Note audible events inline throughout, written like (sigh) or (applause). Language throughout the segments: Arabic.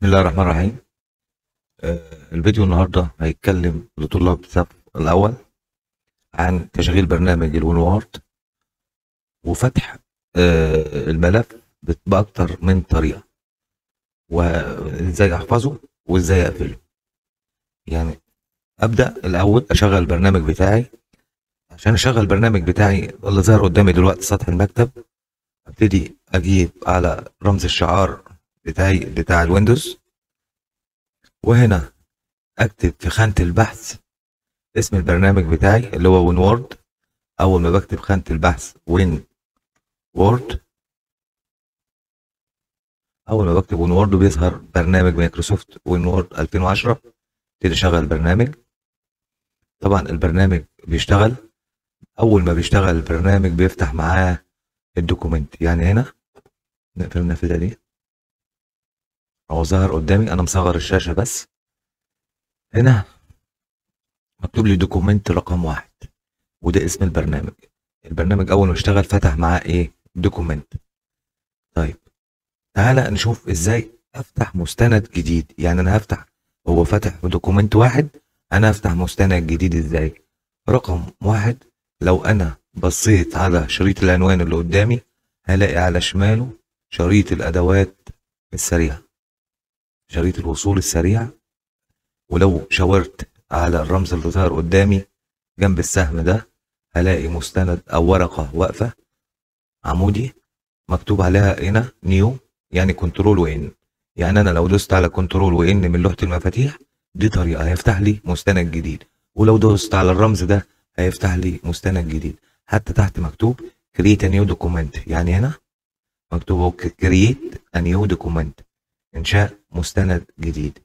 بسم الله الرحمن الرحيم آه، الفيديو النهارده هيتكلم لطلاب الصف الاول عن تشغيل برنامج الونوارد وفتح آه، الملف باكتر من طريقه وازاي احفظه وازاي اقفله يعني ابدا الاول اشغل البرنامج بتاعي عشان اشغل البرنامج بتاعي اللي ظاهر قدامي دلوقتي سطح المكتب ابتدي اجيب على رمز الشعار بتاعي بتاع الويندوز وهنا اكتب في خانة البحث اسم البرنامج بتاعي اللي هو وين وورد اول ما بكتب خانة البحث وين وورد اول ما بكتب وين وورد بيظهر برنامج مايكروسوفت وين وورد 2010 ابتدي اشغل البرنامج طبعا البرنامج بيشتغل اول ما بيشتغل البرنامج بيفتح معاه الدوكومنت يعني هنا نقفل النافذه دي هو ظهر قدامي انا مصغر الشاشه بس هنا مكتوب لي دوكومنت رقم واحد وده اسم البرنامج البرنامج اول ما اشتغل فتح معاه ايه دوكومنت طيب تعالى نشوف ازاي افتح مستند جديد يعني انا هفتح هو فتح دوكومنت واحد انا هفتح مستند جديد ازاي رقم واحد لو انا بصيت على شريط العنوان اللي قدامي هلاقي على شماله شريط الادوات السريعه شريط الوصول السريع ولو شاورت على الرمز اللي ظهر قدامي جنب السهم ده هلاقي مستند او ورقه واقفه عمودي مكتوب عليها هنا نيو يعني كنترول وان يعني انا لو دوست على كنترول وان من لوحه المفاتيح دي طريقه هيفتح لي مستند جديد ولو دوست على الرمز ده هيفتح لي مستند جديد حتى تحت مكتوب كريت نيو دوكيمنت يعني هنا مكتوب كريت نيو دوكيمنت انشاء مستند جديد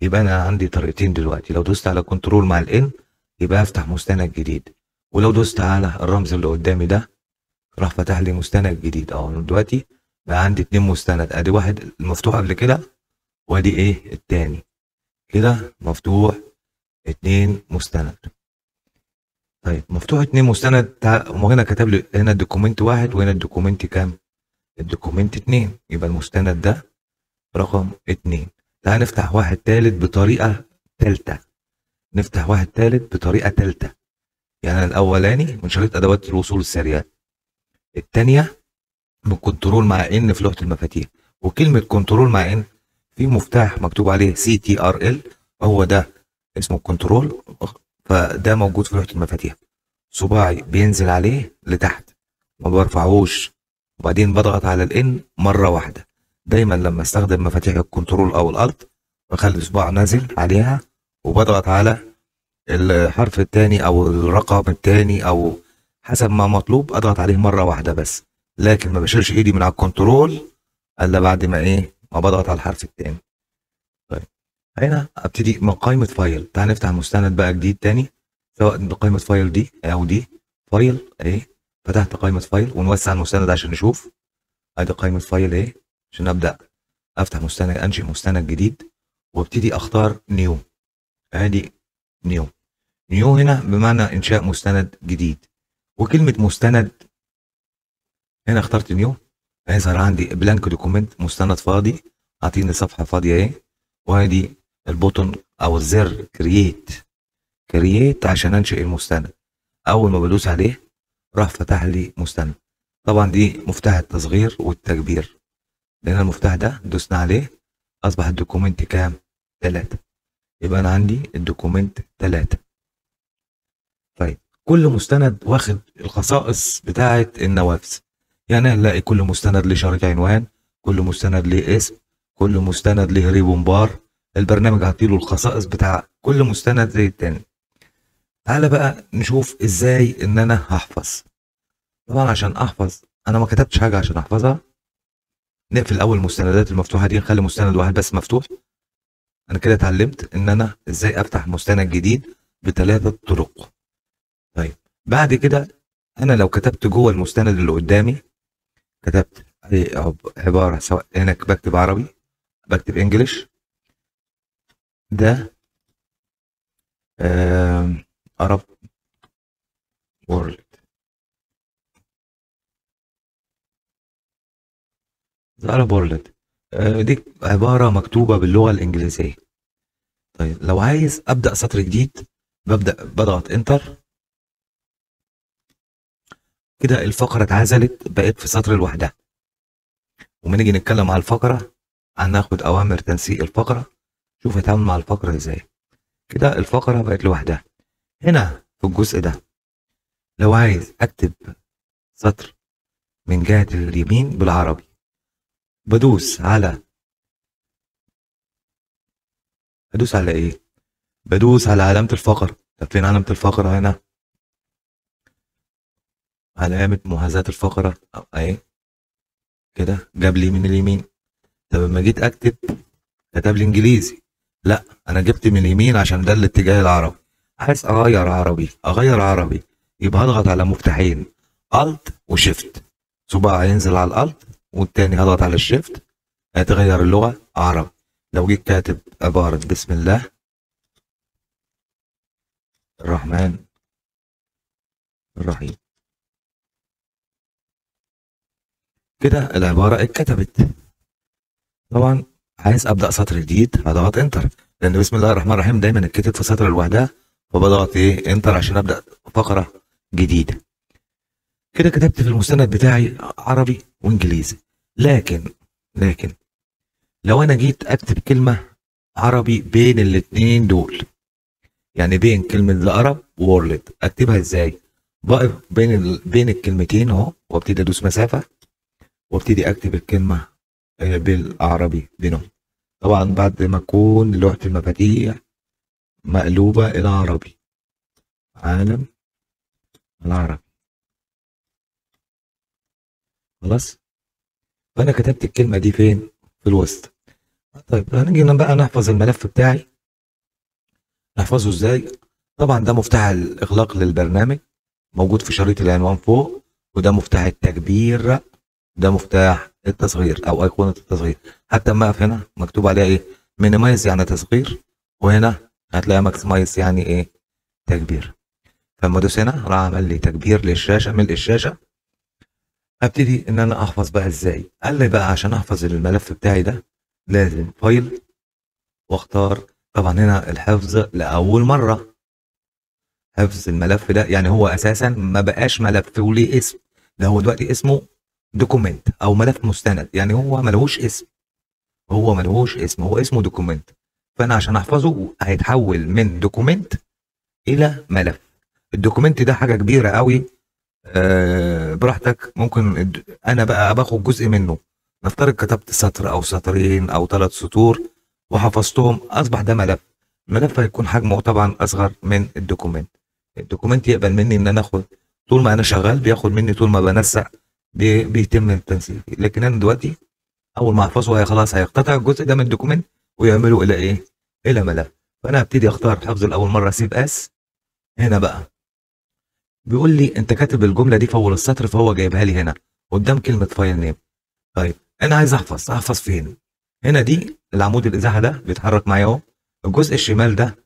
يبقى انا عندي طريقتين دلوقتي لو دوست على كنترول مع الان يبقى افتح مستند جديد ولو دوست على الرمز اللي قدامي ده راح فتح لي مستند جديد اهو دلوقتي بقى عندي اتنين مستند ادي واحد المفتوح قبل كده وادي ايه التاني كده مفتوح اتنين مستند طيب مفتوح اتنين مستند هنا كتب لي هنا الدوكومنت واحد وهنا الدوكومنت كام الدوكومنت اتنين يبقى المستند ده رقم اتنين تعال نفتح واحد تالت بطريقة تالتة نفتح واحد تالت بطريقة تالتة يعني الأولاني من شريط أدوات الوصول السريع التانية من كنترول مع ان في لوحة المفاتيح وكلمة كنترول مع ان في مفتاح مكتوب عليه سي تي ار ال هو ده اسمه كنترول فده موجود في لوحة المفاتيح صباعي بينزل عليه لتحت ما برفعهوش وبعدين بضغط على الان مرة واحدة دايما لما استخدم مفاتيح الكنترول او الالت بخلي صباع نازل عليها وبضغط على الحرف الثاني او الرقم الثاني او حسب ما مطلوب اضغط عليه مره واحده بس لكن ما بشيلش ايدي من على الكنترول الا بعد ما ايه ما بضغط على الحرف الثاني طيب هنا ابتدي من قائمه فايل تعال نفتح مستند بقى جديد ثاني سواء قائمه فايل دي او دي فايل ايه فتحت قائمه فايل ونوسع المستند عشان نشوف ادي قائمه فايل ايه عشان ابدا افتح مستند انشئ مستند جديد وابتدي اختار نيو ادي نيو نيو هنا بمعنى انشاء مستند جديد وكلمه مستند هنا اخترت نيو هيظهر عندي بلانك دوكيمنت مستند فاضي اعطيني صفحه فاضيه ايه وادي البوتن او الزر كرييت كرييت عشان انشئ المستند اول ما بدوس عليه راح فتح لي مستند طبعا دي مفتاح التصغير والتكبير لقينا المفتاح ده دوسنا عليه اصبح الدوكومنت كام تلاتة يبقى انا عندي الدوكومنت تلاتة طيب كل مستند واخد الخصائص بتاعه النوافذ يعني هنلاقي كل مستند ليه شريط عنوان كل مستند ليه اسم كل مستند ليه ريبون بار البرنامج هعطيله الخصائص بتاع كل مستند زي التاني تعالى بقى نشوف ازاي ان انا هحفظ طبعا عشان احفظ انا ما كتبتش حاجه عشان احفظها نقفل اول المستندات المفتوحه دي نخلي مستند واحد بس مفتوح انا كده اتعلمت ان انا ازاي افتح مستند جديد بثلاثه طرق طيب بعد كده انا لو كتبت جوه المستند اللي قدامي كتبت عباره سواء هنا بكتب عربي بكتب انجليش ده عرب وورلد زارا بورلند آه، دي عبارة مكتوبة باللغة الإنجليزية طيب لو عايز أبدأ سطر جديد ببدأ بضغط إنتر كده الفقرة اتعزلت بقت في سطر لوحدها وما نيجي نتكلم على الفقرة هناخد أوامر تنسيق الفقرة شوف هتعمل مع الفقرة إزاي كده الفقرة بقت لوحدها هنا في الجزء ده لو عايز أكتب سطر من جهة اليمين بالعربي بدوس على بدوس على ايه بدوس على علامة الفقر طب فين علامة الفقر هنا علامة مهازاه الفقرة اهي كده جاب لي من اليمين طب لما جيت اكتب كتب لي انجليزي لا انا جبت من اليمين عشان ده الاتجاه العربي عايز اغير عربي اغير عربي يبقى اضغط على مفتاحين الت وشيفت صباع ينزل على الالت والتاني هضغط على الشيفت هتغير اللغة عربي لو جيت كاتب عبارة بسم الله الرحمن الرحيم كده العبارة اتكتبت طبعا عايز ابدأ سطر جديد هضغط انتر لان بسم الله الرحمن الرحيم دايما اتكتب في سطر لوحدها فبضغط ايه انتر عشان ابدأ فقرة جديدة كده كتبت في المستند بتاعي عربي وانجليزي لكن لكن لو انا جيت اكتب كلمه عربي بين الاتنين دول يعني بين كلمه العرب وورلد اكتبها ازاي بقف بين ال... بين الكلمتين اهو وابتدي ادوس مسافه وابتدي اكتب الكلمه آه، بالعربي بينهم طبعا بعد ما اكون لوحه المفاتيح مقلوبه الى عربي عالم العربي خلاص فانا كتبت الكلمه دي فين في الوسط طيب هنيجي بقى نحفظ الملف بتاعي نحفظه ازاي طبعا ده مفتاح الاغلاق للبرنامج موجود في شريط العنوان فوق وده مفتاح التكبير ده مفتاح التصغير او ايقونه التصغير حتى ما اقف هنا مكتوب عليها ايه مينيمايز يعني تصغير وهنا هتلاقي ماكسمايز يعني ايه تكبير فلما ادوس هنا راح عمل لي تكبير للشاشه ملء الشاشه هبتدي ان انا احفظ بقى ازاي قال لي بقى عشان احفظ الملف بتاعي ده لازم فايل واختار طبعا هنا الحفظ لاول مره حفظ الملف ده يعني هو اساسا ما بقاش ملف وليه اسم ده هو دلوقتي اسمه دوكومنت او ملف مستند يعني هو ملهوش اسم هو ملهوش اسم هو اسمه دوكومنت فانا عشان احفظه هيتحول من دوكومنت الى ملف الدوكومنت ده حاجه كبيره قوي آه، براحتك ممكن انا بقى باخد جزء منه نفترض كتبت سطر او سطرين او ثلاث سطور وحفظتهم اصبح ده ملف الملف هيكون حجمه طبعا اصغر من الدوكومنت الدوكومنت يقبل مني ان انا اخد طول ما انا شغال بياخد مني طول ما بنسق بيتم التنسيق لكن انا دلوقتي اول ما احفظه هي خلاص هيقتطع الجزء ده من الدوكومنت ويعمله الى ايه الى ملف فانا هبتدي اختار حفظ الاول مره سيف اس هنا بقى بيقول لي انت كاتب الجمله دي في اول السطر فهو جايبها لي هنا قدام كلمه فايل نيم طيب انا عايز احفظ احفظ فين هنا دي العمود الازاحه ده بيتحرك معايا اهو الجزء الشمال ده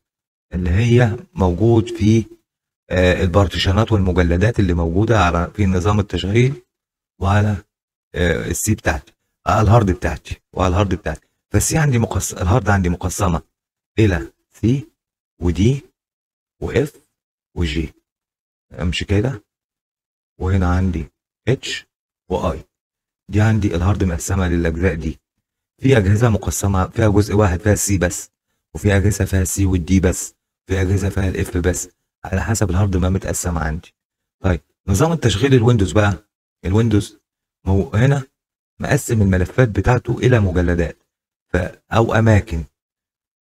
اللي هي موجود في آه البارتيشنات والمجلدات اللي موجوده على في نظام التشغيل وعلى آه السي بتاعتي على آه، الهارد بتاعتي وعلى الهارد بتاعتي فالسي عندي مقص الهارد عندي مقسمه الى سي ودي واف وجي امشي كده وهنا عندي اتش واي دي عندي الهارد مقسمه للاجزاء دي في اجهزه مقسمه فيها جزء واحد فيها السي بس وفي اجهزه فيها السي والدي بس في اجهزه فيها الاف بس على حسب الهارد ما متقسم عندي طيب نظام التشغيل الويندوز بقى الويندوز هو هنا مقسم الملفات بتاعته الى مجلدات ف او اماكن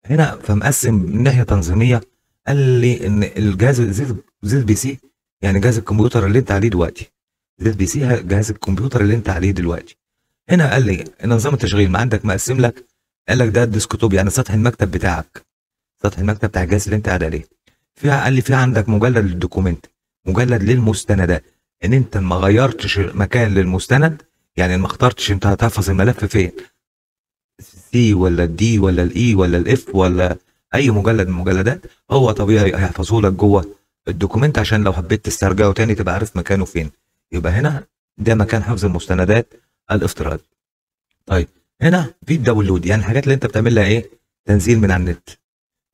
هنا فمقسم من ناحيه تنظيميه قال لي ان الجهاز زد بي سي يعني جهاز الكمبيوتر اللي انت عليه دلوقتي زد بي سي جهاز الكمبيوتر اللي انت عليه دلوقتي هنا قال لي نظام التشغيل ما عندك مقسم لك قال لك ده الديسكتوب يعني سطح المكتب بتاعك سطح المكتب بتاع الجهاز اللي انت قاعد عليه في قال لي في عندك مجلد للدوكيومنت مجلد للمستندات ان انت ما غيرتش مكان للمستند يعني ما اخترتش انت هتحفظ الملف فين السي ولا الدي ولا الاي e ولا الاف ولا اي مجلد من المجلدات هو طبيعي هيحفظه لك جوه الدوكيمنت عشان لو حبيت تسترجعه تاني تبقى عارف مكانه فين يبقى هنا ده مكان حفظ المستندات الافتراضي طيب هنا في الداونلود يعني الحاجات اللي انت بتعملها ايه تنزيل من على النت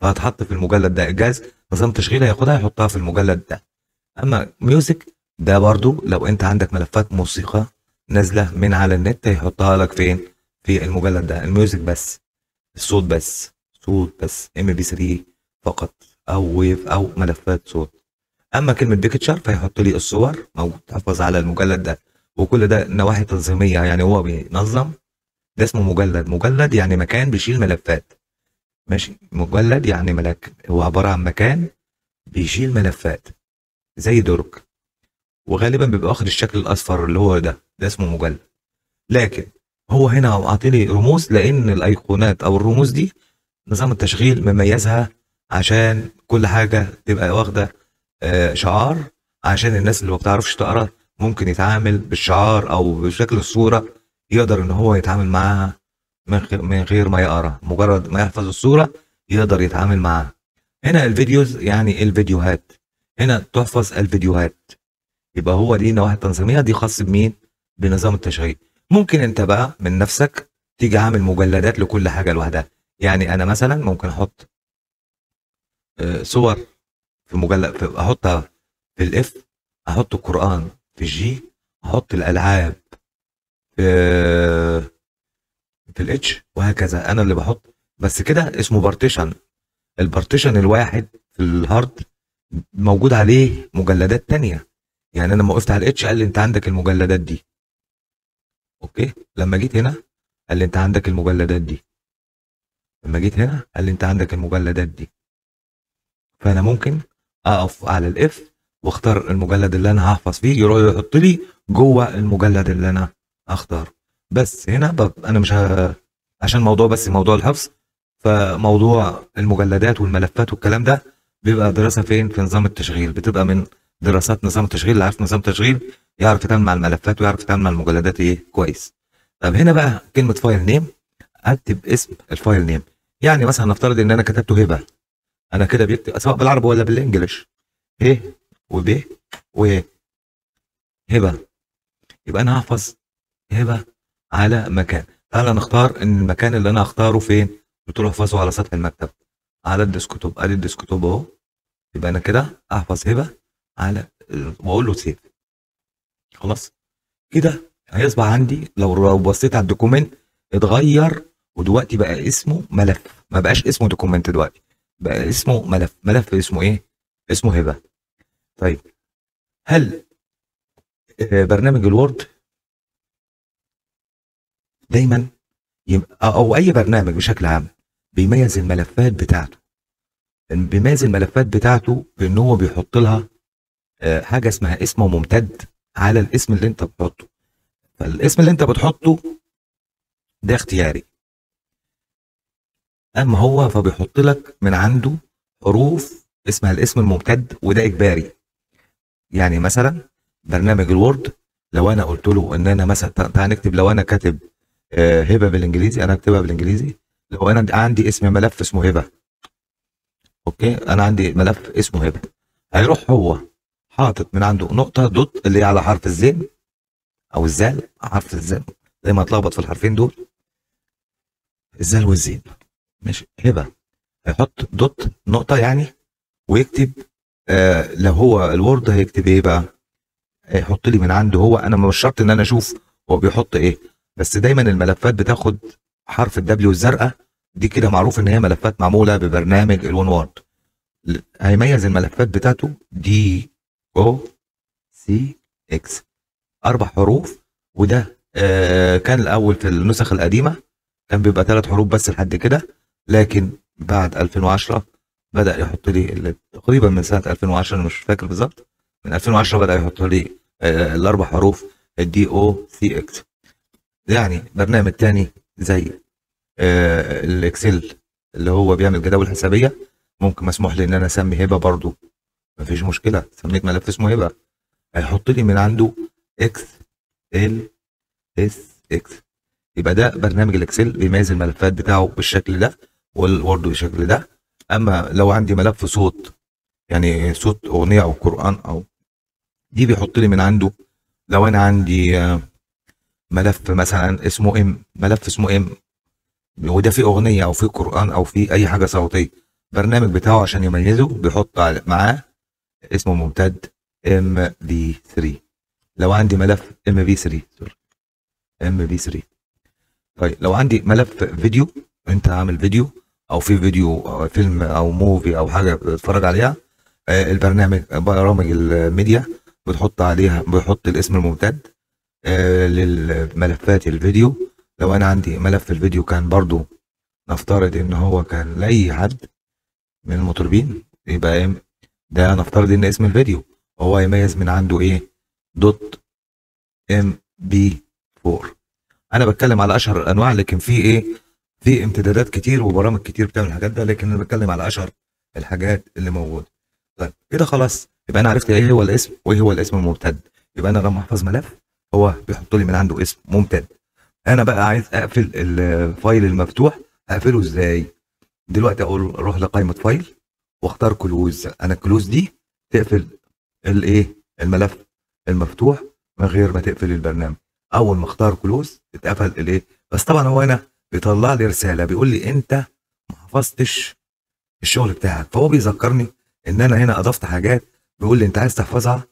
فهتحط في المجلد ده الجهاز نظام تشغيل هياخدها يحطها في المجلد ده اما ميوزك ده برضو لو انت عندك ملفات موسيقى نازله من على النت هيحطها لك فين في المجلد ده الميوزك بس الصوت بس صوت بس ام بي 3 فقط او ويف او ملفات صوت اما كلمه بيكتشر فيحط لي الصور او تحفظ على المجلد ده وكل ده نواحي تنظيميه يعني هو بينظم ده اسمه مجلد مجلد يعني مكان بيشيل ملفات ماشي مجلد يعني ملك هو عباره عن مكان بيشيل ملفات زي درج وغالبا بيبقى واخد الشكل الاصفر اللي هو ده ده اسمه مجلد لكن هو هنا اعطيني رموز لان الايقونات او الرموز دي نظام التشغيل مميزها عشان كل حاجه تبقى واخده آه، شعار عشان الناس اللي ما بتعرفش تقرا ممكن يتعامل بالشعار او بشكل الصوره يقدر ان هو يتعامل معاها من غير ما يقرا مجرد ما يحفظ الصوره يقدر يتعامل معاها هنا الفيديوز يعني الفيديوهات هنا تحفظ الفيديوهات يبقى هو دي نواحي التنظيميه دي خاص بمين بنظام التشغيل ممكن انت بقى من نفسك تيجي عامل مجلدات لكل حاجه لوحدها يعني انا مثلا ممكن احط آه، صور في مجلد في احطها في الاف احط القران في الجي احط الالعاب في في الاتش وهكذا انا اللي بحط بس كده اسمه بارتيشن البارتيشن الواحد في الهارد موجود عليه مجلدات تانية يعني انا لما وقفت على الاتش قال لي انت عندك المجلدات دي اوكي لما جيت هنا قال لي انت عندك المجلدات دي لما جيت هنا قال لي انت عندك المجلدات دي فانا ممكن اقف على الاف واختار المجلد اللي انا هحفظ فيه يروح يحط لي جوه المجلد اللي انا اختاره بس هنا انا مش ه... عشان موضوع بس موضوع الحفظ فموضوع المجلدات والملفات والكلام ده بيبقى دراسه فين في نظام التشغيل بتبقى من دراسات نظام التشغيل اللي عارف نظام التشغيل يعرف يتعامل مع الملفات ويعرف يتعامل مع المجلدات ايه كويس طب هنا بقى كلمه فايل نيم اكتب اسم الفايل نيم يعني مثلا نفترض ان انا كتبته هبه انا كده بيكتب سواء بالعربي ولا بالانجلش ه إيه؟ وب و هبه يبقى انا هحفظ هبه على مكان تعالى نختار ان المكان اللي انا هختاره فين قلت له احفظه على سطح المكتب على الديسكتوب ادي الديسكتوب اهو يبقى انا كده احفظ هبه على واقول له سيف خلاص كده هيصبح عندي لو لو بصيت على الدوكيمنت اتغير ودلوقتي بقى اسمه ملف ما بقاش اسمه دوكيمنت دلوقتي بقى اسمه ملف ملف اسمه ايه اسمه هبه طيب هل آه، برنامج الوورد دايما او اي برنامج بشكل عام بيميز الملفات بتاعته بيميز الملفات بتاعته بان هو بيحط لها آه، حاجه اسمها اسم ممتد على الاسم اللي انت بتحطه فالاسم اللي انت بتحطه ده اختياري اما هو فبيحط لك من عنده حروف اسمها الاسم الممتد وده اجباري يعني مثلا برنامج الوورد لو انا قلت له ان انا مثلا تعال نكتب لو انا كاتب آه، هبه بالانجليزي انا اكتبها بالانجليزي لو انا عندي اسم ملف اسمه هبه اوكي انا عندي ملف اسمه هبه هيروح هو حاطط من عنده نقطه دوت اللي هي على حرف الزين او الزال حرف الزين زي ما اتلخبط في الحرفين دول الزال والزين مش هبه هيحط دوت نقطه يعني ويكتب آه لو هو الوورد هيكتب ايه بقى هيحط لي من عنده هو انا مش شرط ان انا اشوف هو بيحط ايه بس دايما الملفات بتاخد حرف الدبليو الزرقاء دي كده معروف ان هي ملفات معموله ببرنامج الون وورد هيميز الملفات بتاعته دي او سي اكس اربع حروف وده آه كان الاول في النسخ القديمه كان بيبقى ثلاث حروف بس لحد كده لكن بعد 2010 بدا يحط لي تقريبا من سنه 2010 انا مش فاكر بالظبط من 2010 بدا يحط لي آه، الاربع حروف الدي او سي اكس يعني برنامج تاني زي آه، الاكسل اللي هو بيعمل جداول حسابيه ممكن مسموح لي ان انا اسمي هبه برضو مفيش مشكله سميت ملف اسمه هبه هيحط لي من عنده اكس ال اس اكس يبقى ده برنامج الاكسل بيميز الملفات بتاعه بالشكل ده والورد بالشكل ده اما لو عندي ملف صوت يعني صوت اغنيه او قران او دي بيحط لي من عنده لو انا عندي آه، ملف مثلا اسمه ام ملف اسمه ام وده فيه اغنيه او فيه قران او فيه اي حاجه صوتيه برنامج بتاعه عشان يميزه بيحط معاه اسمه ممتد ام بي 3 لو عندي ملف ام بي 3 سوري ام بي 3 طيب لو عندي ملف فيديو انت عامل فيديو او في فيديو فيلم او موفي او حاجه بتتفرج عليها آه، البرنامج برامج الميديا بتحط عليها بيحط الاسم الممتد آه، للملفات الفيديو لو انا عندي ملف الفيديو كان برضو نفترض ان هو كان لاي حد من المطربين يبقى ايه ده نفترض ان اسم الفيديو هو يميز من عنده ايه دوت ام بي 4 انا بتكلم على اشهر الانواع لكن في ايه في امتدادات كتير وبرامج كتير بتعمل الحاجات ده لكن انا بتكلم على اشهر الحاجات اللي موجوده طيب كده إيه خلاص يبقى انا عرفت ايه هو الاسم وايه هو الاسم الممتد يبقى انا لما احفظ ملف هو بيحط لي من عنده اسم ممتد انا بقى عايز اقفل الفايل المفتوح اقفله ازاي دلوقتي اقول اروح لقائمه فايل واختار كلوز انا الكلوز دي تقفل الايه الملف المفتوح من غير ما تقفل البرنامج اول ما اختار كلوز اتقفل الايه بس طبعا هو هنا بيطلع لي رساله بيقول لي انت ما حفظتش الشغل بتاعك فهو بيذكرني ان انا هنا اضفت حاجات بيقول لي انت عايز تحفظها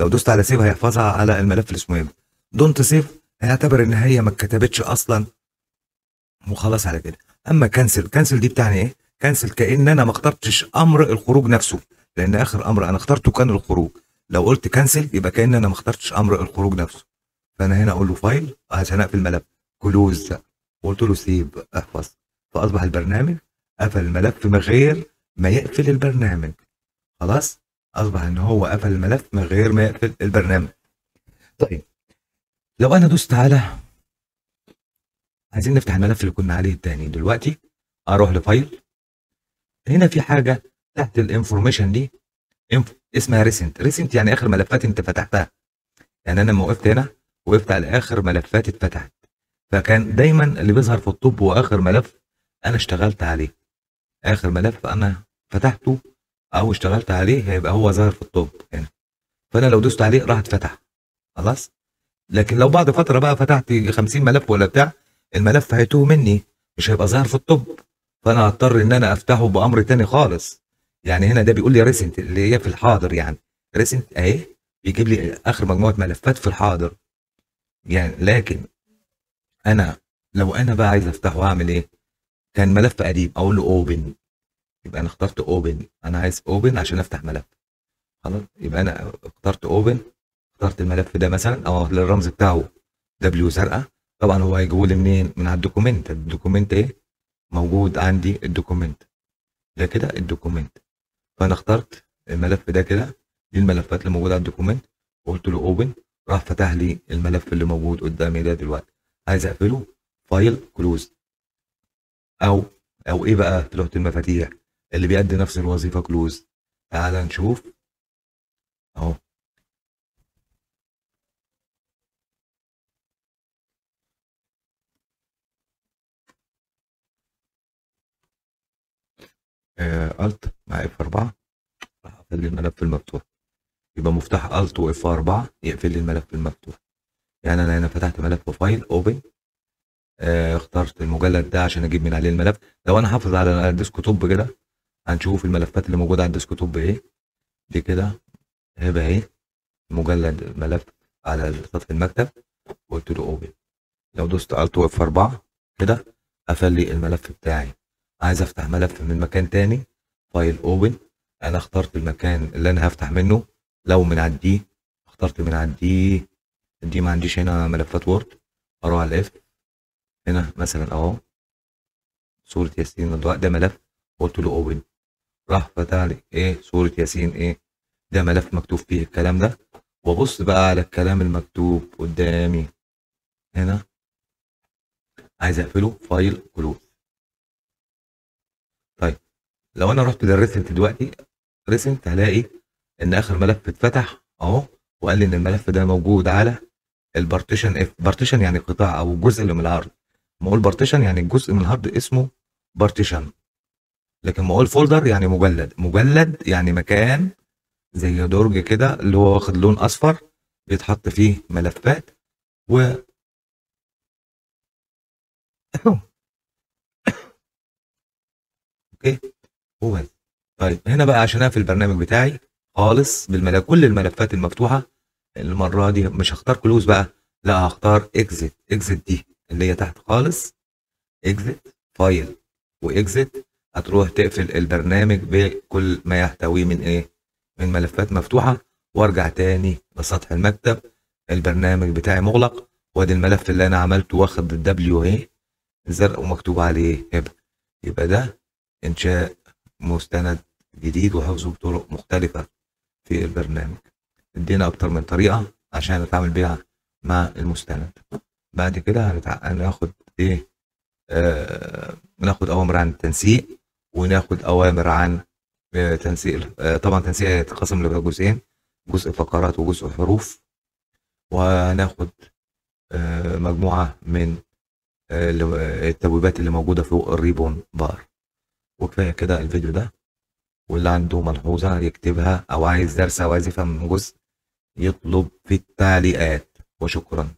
لو دوست على سيف هيحفظها على الملف اللي اسمه إيه دونت سيف هيعتبر ان هي ما اتكتبتش اصلا وخلاص على كده اما كنسل كنسل دي بتعني ايه كنسل كان انا ما اخترتش امر الخروج نفسه لان اخر امر انا اخترته كان الخروج لو قلت كنسل يبقى كان انا ما اخترتش امر الخروج نفسه فانا هنا اقول له فايل عشان اقفل الملف كلوز وقلت له سيب احفظ أه، فاصبح البرنامج قفل الملف من غير ما يقفل البرنامج خلاص اصبح ان هو قفل الملف من غير ما يقفل البرنامج طيب لو انا دوست على عايزين نفتح الملف اللي كنا عليه التاني دلوقتي اروح لفايل هنا في حاجه تحت الانفورميشن دي انف... اسمها ريسنت ريسنت يعني اخر ملفات انت فتحتها يعني انا لما وقفت هنا وقفت على اخر ملفات اتفتحت فكان دايما اللي بيظهر في الطب هو اخر ملف انا اشتغلت عليه اخر ملف انا فتحته او اشتغلت عليه هيبقى هو ظاهر في الطب هنا فانا لو دوست عليه راح اتفتح خلاص لكن لو بعد فتره بقى فتحت 50 ملف ولا بتاع الملف هيتوه مني مش هيبقى ظاهر في الطب فانا هضطر ان انا افتحه بامر تاني خالص يعني هنا ده بيقول لي ريسنت اللي هي في الحاضر يعني ريسنت اهي بيجيب لي اخر مجموعه ملفات في الحاضر يعني لكن انا لو انا بقى عايز افتحه اعمل ايه كان ملف قديم اقول له اوبن يبقى انا اخترت اوبن انا عايز اوبن عشان افتح ملف خلاص يبقى انا اخترت اوبن اخترت الملف ده مثلا او آه، الرمز بتاعه دبليو زرقاء طبعا هو هيجيبه لي منين من على الدوكيمنت الدوكيمنت ايه موجود عندي الدوكيمنت ده كده الدوكيمنت فانا اخترت الملف ده كده دي الملفات اللي موجوده على الدوكيمنت وقلت له اوبن راح فتح لي الملف اللي موجود قدامي ده دلوقتي عايز اقفله فايل كلوز او او ايه بقى لوحه المفاتيح اللي بيأدي نفس الوظيفه كلوز تعال نشوف اهو الت آه، مع اف 4 راح اقفل الملف المفتوح يبقى مفتاح الت واف 4 يقفل لي الملف المفتوح يعني انا هنا فتحت ملف فايل اوبن آه، اخترت المجلد ده عشان اجيب من عليه الملف لو انا حافظ على الديسك توب كده هنشوف الملفات اللي موجوده على الديسك توب ايه دي كده هيبقى اهي مجلد ملف على سطح المكتب وقلت له اوبن لو دوست الت اف 4 كده قفل لي الملف بتاعي عايز افتح ملف من مكان تاني فايل اوبن انا اخترت المكان اللي انا هفتح منه لو من عندي اخترت من عندي دي ما عنديش هنا ملفات وورد اروح على الاف هنا مثلا اهو صورة ياسين ده ملف قلت له اوبن راح فتح لي ايه صورة ياسين ايه ده ملف مكتوب فيه الكلام ده وابص بقى على الكلام المكتوب قدامي هنا عايز اقفله فايل كلوز طيب لو انا رحت للريسنت دلوقتي ريسنت هلاقي ان اخر ملف اتفتح اهو وقال لي ان الملف ده موجود على البارتيشن اف بارتيشن يعني قطاع او الجزء اللي من الهارد ما اقول بارتيشن يعني الجزء من الهارد اسمه بارتيشن لكن ما اقول فولدر يعني مجلد مجلد يعني مكان زي درج كده اللي هو واخد لون اصفر بيتحط فيه ملفات و (coughs) اوكي هو طيب هنا بقى عشان اقفل البرنامج بتاعي خالص بالملف كل الملفات المفتوحه المره دي مش هختار كلوز بقى لا هختار اكزت اكزت دي اللي هي تحت خالص اكزت فايل واكزت هتروح تقفل البرنامج بكل ما يحتويه من ايه من ملفات مفتوحه وارجع تاني لسطح المكتب البرنامج بتاعي مغلق وادي الملف اللي انا عملته واخد الدبليو اهي زرق ومكتوب عليه هب يبقى ده انشاء مستند جديد وحفظه بطرق مختلفه في البرنامج ادينا اكتر من طريقه عشان نتعامل بيها مع المستند بعد كده هناخد ايه آه ناخد اوامر عن التنسيق وناخد اوامر عن آه، تنسيق آه، طبعا تنسيق هيتقسم لجزئين جزء فقرات وجزء حروف وهناخد آه، مجموعه من التبويبات اللي موجوده فوق الريبون بار وكفايه كده الفيديو ده واللي عنده ملحوظه يكتبها او عايز درس او عايز يفهم جزء يطلب في التعليقات وشكرا